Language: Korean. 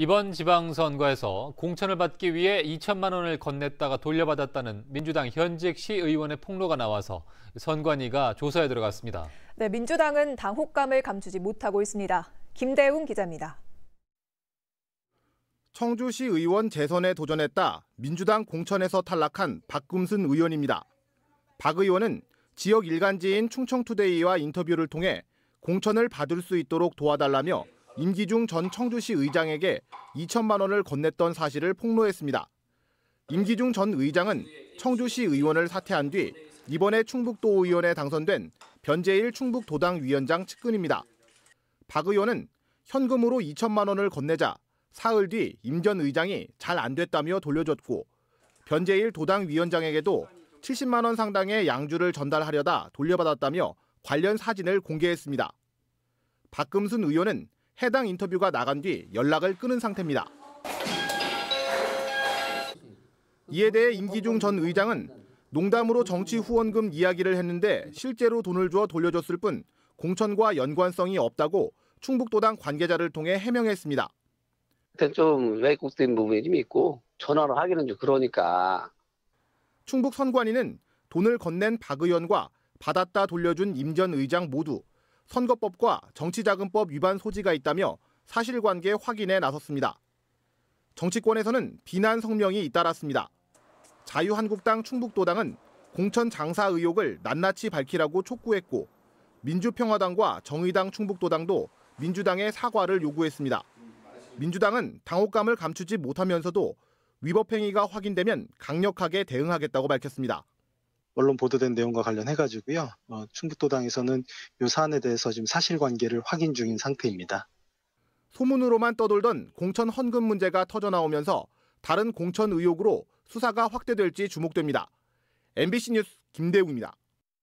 이번 지방선거에서 공천을 받기 위해 2천만 원을 건넸다가 돌려받았다는 민주당 현직 시의원의 폭로가 나와서 선관위가 조사에 들어갔습니다. 네, 민주당은 당혹감을 감추지 못하고 있습니다. 김대웅 기자입니다. 청주시 의원 재선에 도전했다 민주당 공천에서 탈락한 박금순 의원입니다. 박 의원은 지역 일간지인 충청투데이와 인터뷰를 통해 공천을 받을 수 있도록 도와달라며 임기중 전 청주시 의장에게 2천만 원을 건넸던 사실을 폭로했습니다. 임기중 전 의장은 청주시 의원을 사퇴한 뒤 이번에 충북도 의원에 당선된 변재일 충북도당 위원장 측근입니다. 박 의원은 현금으로 2천만 원을 건네자 사흘 뒤 임 전 의장이 잘 안 됐다며 돌려줬고 변재일 도당 위원장에게도 70만 원 상당의 양주를 전달하려다 돌려받았다며 관련 사진을 공개했습니다. 박금순 의원은 해당 인터뷰가 나간 뒤 연락을 끊은 상태입니다. 이에 대해 임기중 전 의장은 농담으로 정치 후원금 이야기를 했는데 실제로 돈을 주어 돌려줬을 뿐 공천과 연관성이 없다고 충북도당 관계자를 통해 해명했습니다. 좀 왜곡된 부분이 좀 있고 전화로 하기는 좀 그러니까. 충북 선관위는 돈을 건넨 박 의원과 받았다 돌려준 임 전 의장 모두 선거법과 정치자금법 위반 소지가 있다며 사실관계 확인에 나섰습니다. 정치권에서는 비난 성명이 잇따랐습니다. 자유한국당 충북도당은 공천 장사 의혹을 낱낱이 밝히라고 촉구했고 민주평화당과 정의당 충북도당도 민주당의 사과를 요구했습니다. 민주당은 당혹감을 감추지 못하면서도 위법행위가 확인되면 강력하게 대응하겠다고 밝혔습니다. 언론 보도된 내용과 관련해 가지고요. 어, 충북도당에서는 이 사안에 대해서 지금 사실관계를 확인 중인 상태입니다. 소문으로만 떠돌던 공천 헌금 문제가 터져 나오면서 다른 공천 의혹으로 수사가 확대될지 주목됩니다. MBC 뉴스 김대웅입니다.